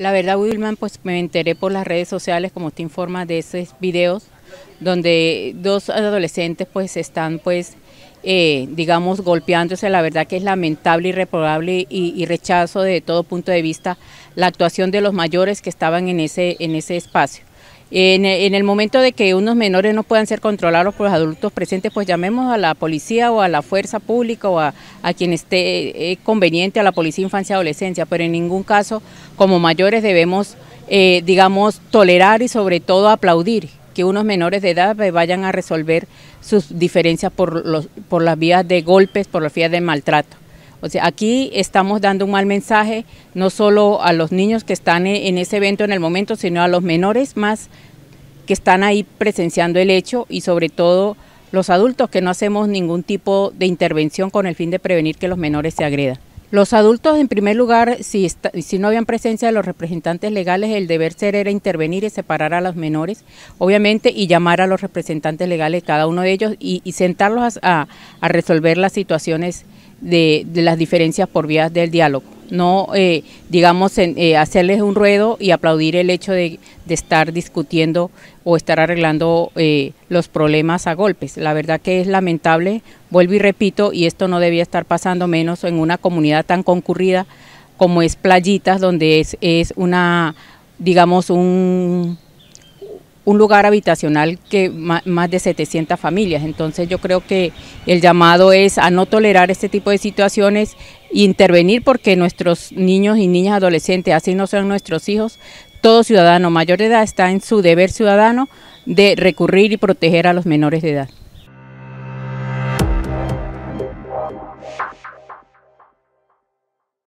La verdad, Wilman, pues me enteré por las redes sociales, como te informa, de esos videos donde dos adolescentes pues están pues eh, digamos golpeándose la verdad que es lamentable irreprobable y, y, rechazo de todo punto de vista la actuación de los mayores que estaban en ese en ese espacio en, el momento de que unos menores no puedan ser controlados por los adultos presentes, pues llamemos a la policía o a la fuerza pública o a, quien esté eh, eh, conveniente, a la policía infancia y adolescencia, pero en ningún caso como mayores debemos, eh, digamos, tolerar y sobre todo aplaudir que unos menores de edad vayan a resolver sus diferencias por, los, por las vías de golpes, por las vías de maltrato. O sea, aquí estamos dando un mal mensaje, no solo a los niños que están e, en ese evento en el momento, sino a los menores más que están ahí presenciando el hecho y sobre todo los adultos que no hacemos ningún tipo de intervención con el fin de prevenir que los menores se agredan. Los adultos, en primer lugar, si, si no habían presencia de los representantes legales, el deber ser era intervenir y separar a los menores, obviamente, y llamar a los representantes legales, cada uno de ellos, y, sentarlos a, a resolver las situaciones de, las diferencias por vías del diálogo. No, eh, digamos, eh, hacerles un ruedo y aplaudir el hecho de, estar discutiendo o estar arreglando eh, los problemas a golpes. La verdad que es lamentable, vuelvo y repito, y esto no debía estar pasando menos en una comunidad tan concurrida como es Playitas, donde es, es una, digamos, un un lugar habitacional que más de 700 familias. Entonces yo creo que el llamado es a no tolerar este tipo de situaciones e intervenir porque nuestros niños y niñas adolescentes, así no son nuestros hijos, todo ciudadano mayor de edad está en su deber ciudadano de recurrir y proteger a los menores de edad.